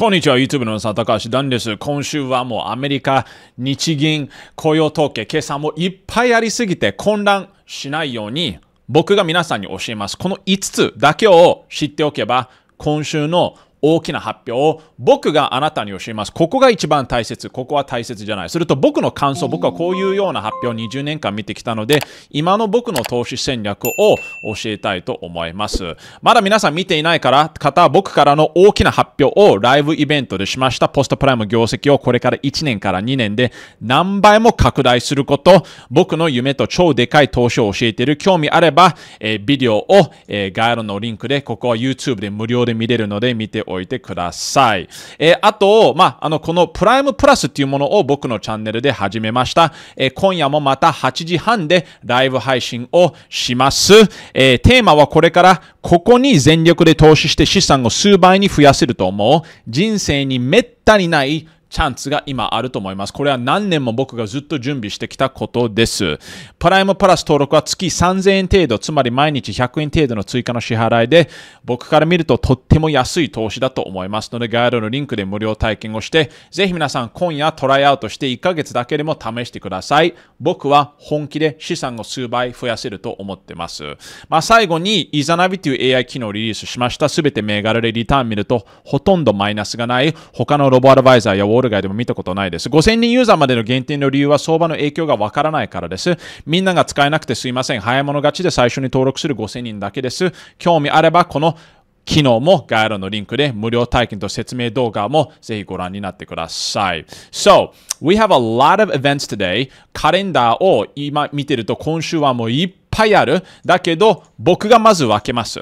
こんにちは、YouTube の佐ん、高橋段です。今週はもうアメリカ、日銀、雇用統計、計算もいっぱいありすぎて混乱しないように僕が皆さんに教えます。この5つだけを知っておけば、今週の大きな発表を僕があなたに教えます。ここが一番大切。ここは大切じゃない。すると僕の感想、僕はこういうような発表を20年間見てきたので、今の僕の投資戦略を教えたいと思います。まだ皆さん見ていないから方、は僕からの大きな発表をライブイベントでしました。ポストプライム業績をこれから1年から2年で何倍も拡大すること、僕の夢と超でかい投資を教えている。興味あれば、えー、ビデオを、えー、概要欄のリンクで、ここは YouTube で無料で見れるので見ておいてください。えー、あと、まあ、あの、このプライムプラスっていうものを僕のチャンネルで始めました。えー、今夜もまた8時半でライブ配信をします。えー、テーマはこれから、ここに全力で投資して資産を数倍に増やせると思う。人生に滅多にないチャンスが今あると思います。これは何年も僕がずっと準備してきたことです。プライムプラス登録は月3000円程度、つまり毎日100円程度の追加の支払いで、僕から見るととっても安い投資だと思いますので、概要欄のリンクで無料体験をして、ぜひ皆さん今夜トライアウトして1ヶ月だけでも試してください。僕は本気で資産を数倍増やせると思ってます。まあ、最後に、イザナビという AI 機能をリリースしました。すべて銘柄でリターン見ると、ほとんどマイナスがない、他のロボアドバイザーやウォウォール街でも見たことないです。5000人ユーザーまでの限定の理由は相場の影響がわからないからです。みんなが使えなくてすいません。早物勝ちで最初に登録する5000人だけです。興味あれば、この機能も概要欄のリンクで無料体験と説明動画もぜひご覧になってください。So, we have a lot of events today. カレンダーを今見てると今週はもういっぱいある。だけど僕がまず分けます。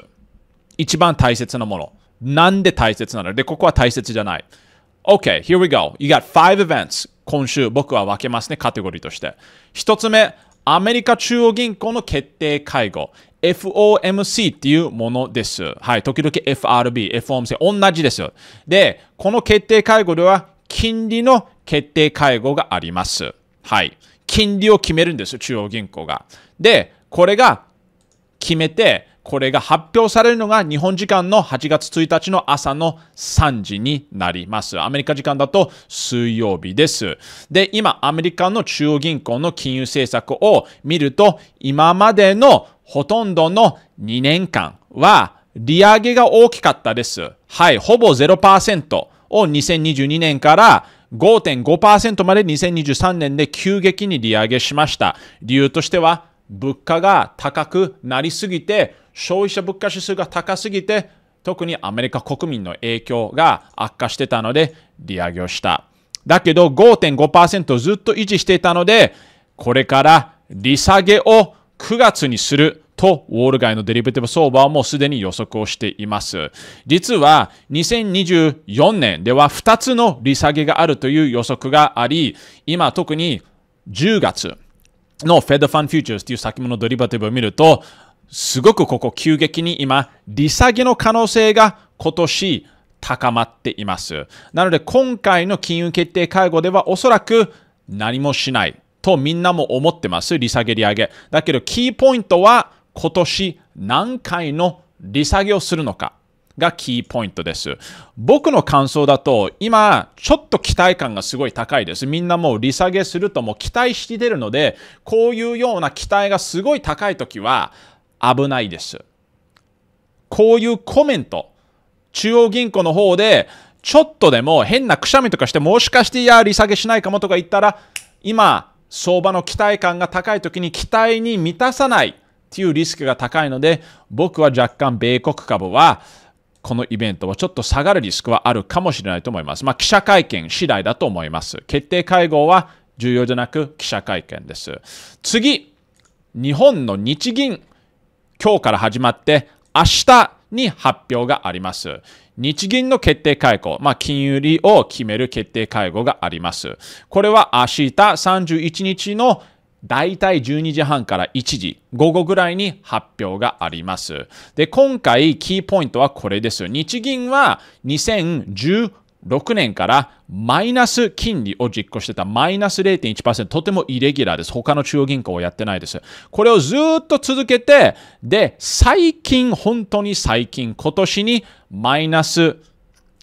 一番大切なもの。なんで大切なので、ここは大切じゃない。Okay, here we go. You got five events. 今週僕は分けますね、カテゴリーとして。一つ目、アメリカ中央銀行の決定会合。FOMC っていうものです。はい、時々 FRB、FOMC 同じです。で、この決定会合では金利の決定会合があります。はい。金利を決めるんです、中央銀行が。で、これが決めて、これが発表されるのが日本時間の8月1日の朝の3時になります。アメリカ時間だと水曜日です。で、今、アメリカの中央銀行の金融政策を見ると、今までのほとんどの2年間は利上げが大きかったです。はい、ほぼ0%を2022年から5.5%まで2023年で急激に利上げしました。理由としては、物価が高くなりすぎて、消費者物価指数が高すぎて、特にアメリカ国民の影響が悪化してたので、利上げをした。だけど5.5%ずっと維持していたので、これから利下げを9月にすると、ウォール街のデリベティブ相場はもうすでに予測をしています。実は、2024年では2つの利下げがあるという予測があり、今特に10月の Fed Fund Futures という先物ドリバティブを見ると、すごくここ急激に今、利下げの可能性が今年高まっています。なので今回の金融決定会合ではおそらく何もしないとみんなも思ってます。利下げ利上げ。だけどキーポイントは今年何回の利下げをするのかがキーポイントです。僕の感想だと、今、ちょっと期待感がすごい高いです。みんなもう利下げするともう期待して出るので、こういうような期待がすごい高い時は、危ないです。こういうコメント、中央銀行の方で、ちょっとでも変なくしゃみとかして、もしかしていや、利下げしないかもとか言ったら、今、相場の期待感が高い時に期待に満たさないっていうリスクが高いので、僕は若干米国株は、このイベントはちょっと下がるリスクはあるかもしれないと思います。まあ、記者会見次第だと思います。決定会合は重要じゃなく記者会見です。次、日本の日銀。今日から始まって明日に発表があります。日銀の決定会合、まあ、金融利を決める決定会合があります。これは明日31日の大体12時半から1時、午後ぐらいに発表があります。で、今回キーポイントはこれです。日銀は2018 6年からマイナス金利を実行してたマイナス0.1%、とてもイレギュラーです。他の中央銀行はやってないです。これをずっと続けて、で、最近、本当に最近、今年にマイナス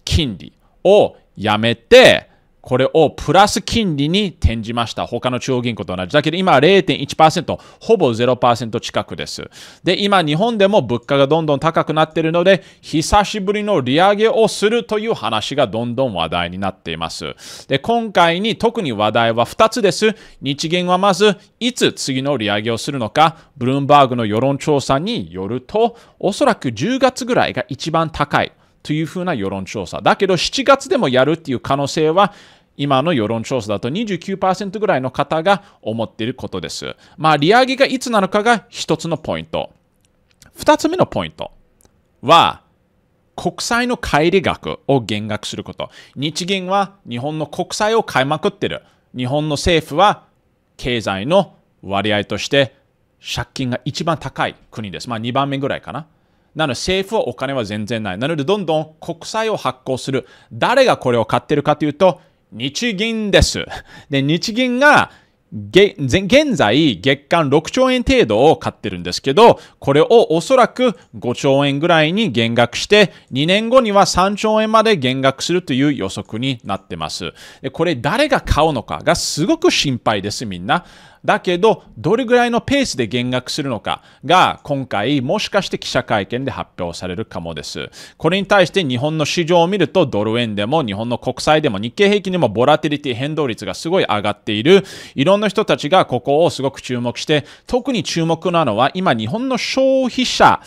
金利をやめて、これをプラス金利に転じました。他の中央銀行と同じ。だけど今は0.1%、ほぼ0%近くです。で、今日本でも物価がどんどん高くなっているので、久しぶりの利上げをするという話がどんどん話題になっています。で、今回に特に話題は2つです。日銀はまず、いつ次の利上げをするのか、ブルームバーグの世論調査によると、おそらく10月ぐらいが一番高い。というふうな世論調査。だけど7月でもやるっていう可能性は今の世論調査だと29%ぐらいの方が思っていることです。まあ利上げがいつなのかが一つのポイント。二つ目のポイントは国債の返り額を減額すること。日銀は日本の国債を買いまくってる。日本の政府は経済の割合として借金が一番高い国です。まあ2番目ぐらいかな。なので政府はお金は全然ない。なのでどんどん国債を発行する。誰がこれを買ってるかというと、日銀です。で、日銀が現在月間6兆円程度を買ってるんですけど、これをおそらく5兆円ぐらいに減額して、2年後には3兆円まで減額するという予測になってます。これ誰が買うのかがすごく心配です、みんな。だけど、どれぐらいのペースで減額するのかが、今回、もしかして記者会見で発表されるかもです。これに対して日本の市場を見ると、ドル円でも日本の国債でも日経平均でもボラティリティ変動率がすごい上がっている。いろんな人たちがここをすごく注目して、特に注目なのは、今日本の消費者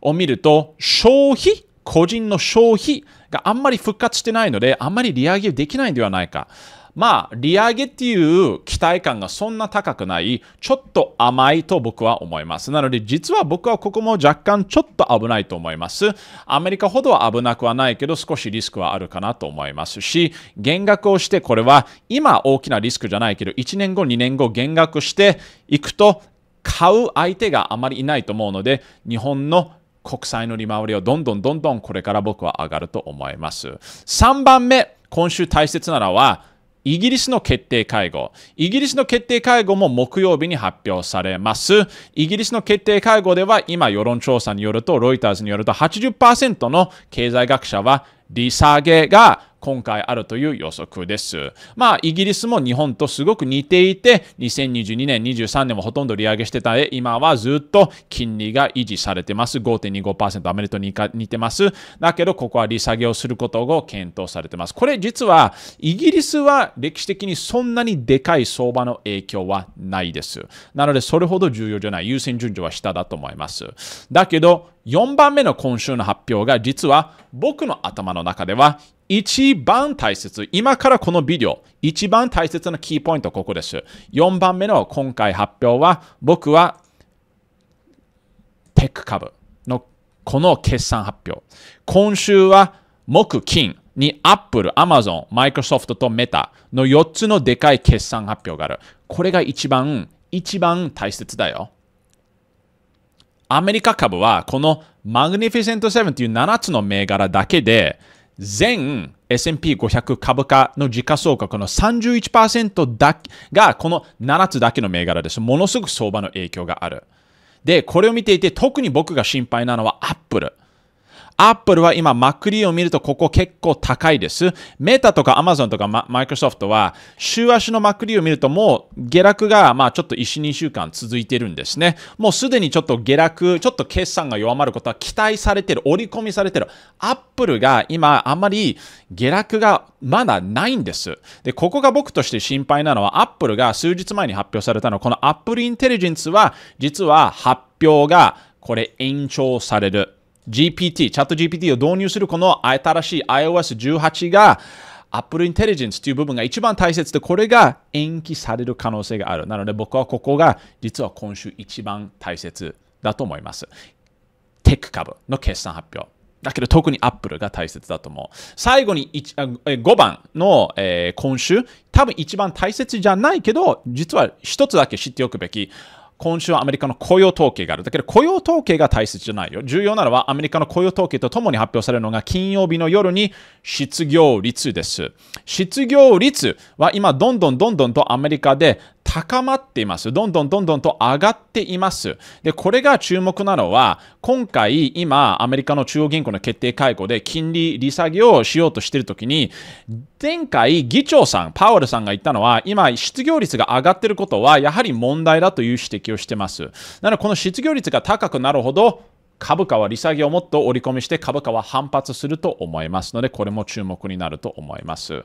を見ると、消費個人の消費があんまり復活してないので、あんまり利上げできないんではないか。まあ、利上げっていう期待感がそんな高くない、ちょっと甘いと僕は思います。なので、実は僕はここも若干ちょっと危ないと思います。アメリカほどは危なくはないけど、少しリスクはあるかなと思いますし、減額をして、これは今大きなリスクじゃないけど、1年後、2年後減額していくと、買う相手があまりいないと思うので、日本の国債の利回りはどんどんどんどんこれから僕は上がると思います。3番目、今週大切なのは、イギリスの決定会合。イギリスの決定会合も木曜日に発表されます。イギリスの決定会合では今世論調査によると、ロイターズによると80%の経済学者は利下げが今回あるという予測です。まあ、イギリスも日本とすごく似ていて、2022年、23年もほとんど利上げしてたで、今はずっと金利が維持されてます。5.25%、アメリカに似てます。だけど、ここは利下げをすることを検討されてます。これ実は、イギリスは歴史的にそんなにでかい相場の影響はないです。なので、それほど重要じゃない。優先順序は下だと思います。だけど、4番目の今週の発表が実は僕の頭の中では一番大切、今からこのビデオ、一番大切なキーポイントここです。4番目の今回発表は僕はテック株のこの決算発表。今週は木金に Apple、Amazon、Microsoft と Meta の4つのでかい決算発表がある。これが一番、一番大切だよ。アメリカ株はこのマグニフィセント7という7つの銘柄だけで全 S&P500 株価の時価総額の31%だがこの7つだけの銘柄です。ものすごく相場の影響がある。で、これを見ていて特に僕が心配なのはアップル。アップルは今、マクリを見るとここ結構高いです。メタとかアマゾンとかマイクロソフトは、週足のマクリを見るともう下落がまあちょっと1、2週間続いてるんですね。もうすでにちょっと下落、ちょっと決算が弱まることは期待されてる、織り込みされてる。アップルが今、あまり下落がまだないんです。で、ここが僕として心配なのは、アップルが数日前に発表されたのは、このアップルインテリジェンスは、実は発表がこれ延長される。GPT、チャット GPT を導入するこの新しい iOS18 が Apple Intelligence という部分が一番大切で、これが延期される可能性がある。なので僕はここが実は今週一番大切だと思います。テック株の決算発表。だけど特に Apple が大切だと思う。最後に5番の、え今週、多分一番大切じゃないけど、実は一つだけ知っておくべき。今週はアメリカの雇用統計がある。だけど雇用統計が大切じゃないよ。重要なのはアメリカの雇用統計とともに発表されるのが金曜日の夜に失業率です。失業率は今どんどんどんどんとアメリカで高まっています。どんどんどんどんと上がっています。で、これが注目なのは、今回、今、アメリカの中央銀行の決定会合で金利利下げをしようとしているときに、前回、議長さん、パウエルさんが言ったのは、今、失業率が上がっていることは、やはり問題だという指摘をしています。なので、この失業率が高くなるほど、株価は利下げをもっと織り込みして株価は反発すると思いますので、これも注目になると思います。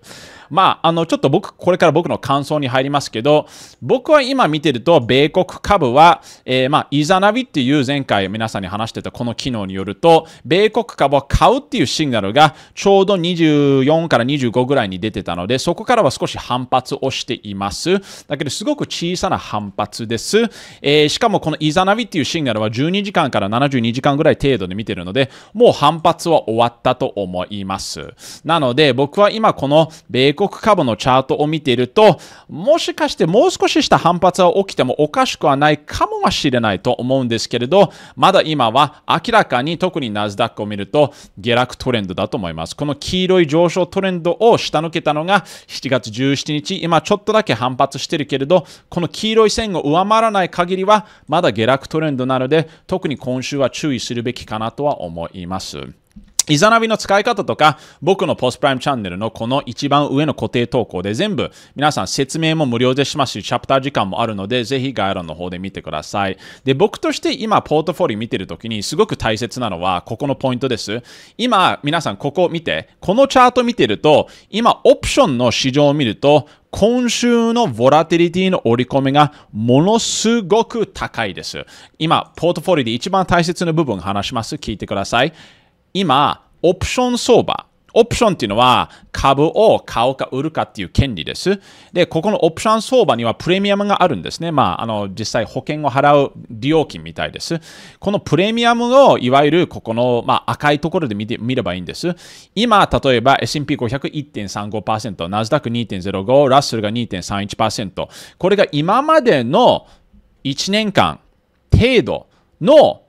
まあ、あの、ちょっと僕、これから僕の感想に入りますけど、僕は今見てると、米国株は、えー、まあ、イザナビっていう前回皆さんに話してたこの機能によると、米国株は買うっていうシグナルがちょうど24から25ぐらいに出てたので、そこからは少し反発をしています。だけど、すごく小さな反発です。えー、しかもこのイザナビっていうシグナルは12時間から72時間間ぐらい程度で見てるので、もう反発は終わったと思います。なので、僕は今この米国株のチャートを見ていると、もしかしてもう少しした反発は起きてもおかしくはないかもしれないと思うんですけれど、まだ今は明らかに特にナスダックを見ると下落トレンドだと思います。この黄色い上昇トレンドを下抜けたのが7月17日、今ちょっとだけ反発してるけれど、この黄色い線を上回らない限りはまだ下落トレンドなので、特に今週は注意意するべきかなとは思います。イザナビの使い方とか、僕のポスプライムチャンネルのこの一番上の固定投稿で全部皆さん説明も無料でしますし、チャプター時間もあるので、ぜひ概要欄の方で見てください。で、僕として今ポートフォリオ見てるときにすごく大切なのは、ここのポイントです。今、皆さんここ見て、このチャート見てると、今オプションの市場を見ると、今週のボラティリティの折り込みがものすごく高いです。今、ポートフォリオで一番大切な部分話します。聞いてください。今、オプション相場。オプションっていうのは株を買うか売るかっていう権利です。で、ここのオプション相場にはプレミアムがあるんですね。まあ、あの、実際保険を払う利用金みたいです。このプレミアムをいわゆるここの、まあ、赤いところで見て見ればいいんです。今、例えば S&P5001.35%、ナスダック2.05、ラッスルが2.31%。これが今までの1年間程度の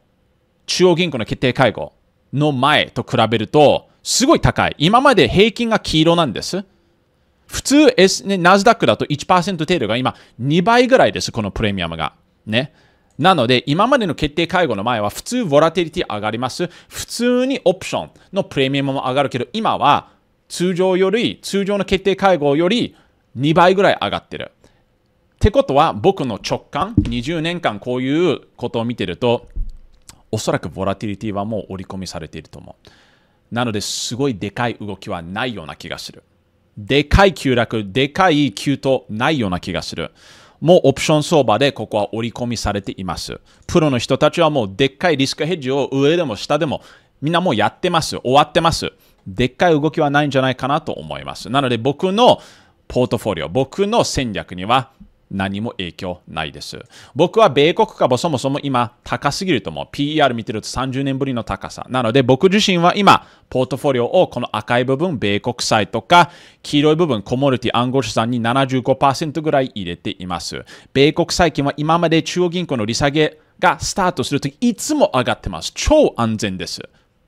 中央銀行の決定会合。の前と比べると、すごい高い。今まで平均が黄色なんです。普通、S ナスダックだと1%程度が今2倍ぐらいです、このプレミアムが。ね。なので、今までの決定会合の前は普通、ボラテリティ上がります。普通にオプションのプレミアムも上がるけど、今は通常より、通常の決定会合より2倍ぐらい上がってる。ってことは、僕の直感、20年間こういうことを見てると、おそらくボラティリティはもう織り込みされていると思う。なので、すごいでかい動きはないような気がする。でかい急落、でかい急騰ないような気がする。もうオプション相場でここは織り込みされています。プロの人たちはもうでっかいリスクヘッジを上でも下でもみんなもうやってます。終わってます。でっかい動きはないんじゃないかなと思います。なので僕のポートフォリオ、僕の戦略には何も影響ないです。僕は米国株そもそも今高すぎると思う。PER 見てると30年ぶりの高さ。なので僕自身は今、ポートフォリオをこの赤い部分、米国債とか、黄色い部分、コモルティ暗号資産に75%ぐらい入れています。米国債金は今まで中央銀行の利下げがスタートするときいつも上がってます。超安全です。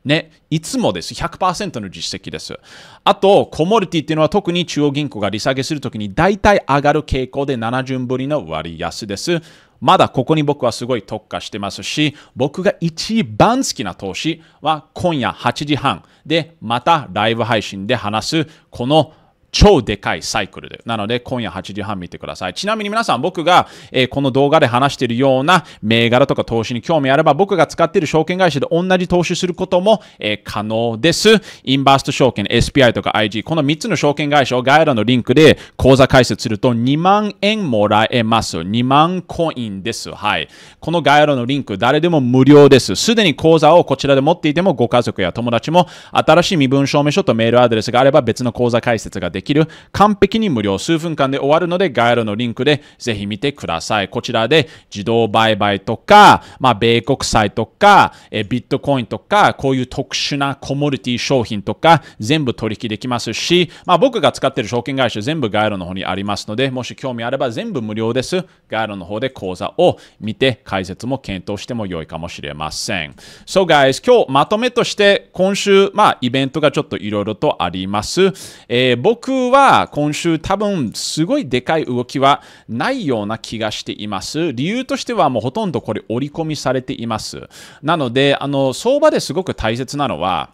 ね、いつもです。100%の実績です。あと、コモリティっていうのは特に中央銀行が利下げするときに大体上がる傾向で70ぶりの割安です。まだここに僕はすごい特化してますし、僕が一番好きな投資は今夜8時半で、またライブ配信で話す、この超でかいサイクルで。なので、今夜8時半見てください。ちなみに皆さん、僕が、えー、この動画で話しているような銘柄とか投資に興味あれば、僕が使っている証券会社で同じ投資することも、えー、可能です。インバースト証券、SPI とか IG、この3つの証券会社を概要欄のリンクで口座開設すると2万円もらえます。2万コインです。はい。この概要欄のリンク、誰でも無料です。すでに口座をこちらで持っていても、ご家族や友達も新しい身分証明書とメールアドレスがあれば別の口座開設ができます。できる完璧に無料数分間で終わるので概要欄のリンクでぜひ見てください。こちらで自動売買とか、まあ、米国債とか、えビットコインとか、こういう特殊なコモディティ商品とか全部取引できますし、まあ、僕が使っている証券会社全部概要欄の方にありますので、もし興味あれば全部無料です。概要欄の方で講座を見て解説も検討しても良いかもしれません。So guys, 今日まとめとして今週、まあ、イベントがちょっといろいろとあります。えー、僕僕は今週多分すごいでかい動きはないような気がしています。理由としてはもうほとんどこれ折り込みされています。なので、あの、相場ですごく大切なのは、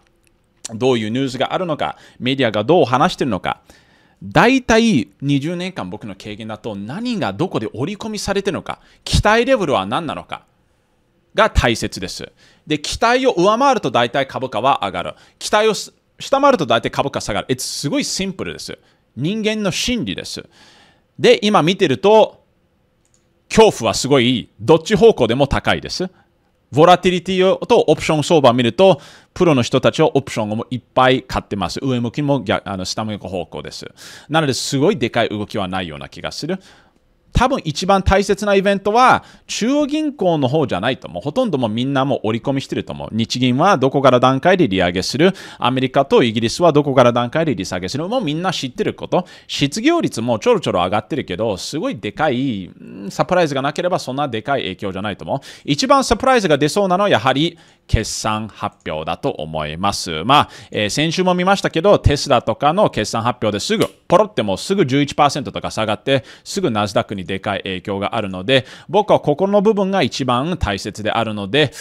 どういうニュースがあるのか、メディアがどう話してるのか、大体20年間僕の経験だと何がどこで織り込みされてるのか、期待レベルは何なのかが大切です。で、期待を上回ると大体株価は上がる。期待を下回ると大体株価下がる。すごいシンプルです。人間の心理です。で、今見てると、恐怖はすごい、どっち方向でも高いです。ボラティリティとオプション相場を見ると、プロの人たちはオプションをいっぱい買ってます。上向きもあの下向く方向です。なので、すごいでかい動きはないような気がする。多分一番大切なイベントは中央銀行の方じゃないともうほとんどもみんなも折り込みしてると思う日銀はどこから段階で利上げするアメリカとイギリスはどこから段階で利下げするもうみんな知ってること失業率もちょろちょろ上がってるけどすごいでかいサプライズがなければそんなでかい影響じゃないと思う一番サプライズが出そうなのはやはり決算発表だと思います。まあ、えー、先週も見ましたけど、テスラとかの決算発表ですぐ、ポロってもうすぐ11%とか下がって、すぐナスダックにでかい影響があるので、僕はここの部分が一番大切であるので、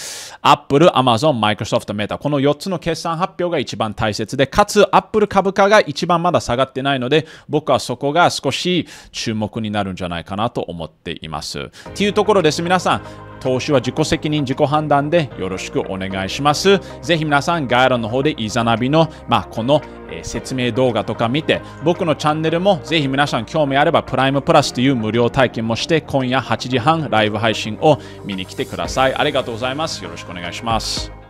Apple、Amazon、Microsoft、Meta、この4つの決算発表が一番大切で、かつ Apple 株価が一番まだ下がってないので、僕はそこが少し注目になるんじゃないかなと思っています。っていうところです。皆さん、投資は自己責任、自己判断でよろしくお願いします。ぜひ皆さん、概要欄の方でイザナビの、まあ、この、えー、説明動画とか見て、僕のチャンネルもぜひ皆さん興味あれば、プライムプラスという無料体験もして、今夜8時半ライブ配信を見に来てください。ありがとうございます。よろしくお願いします。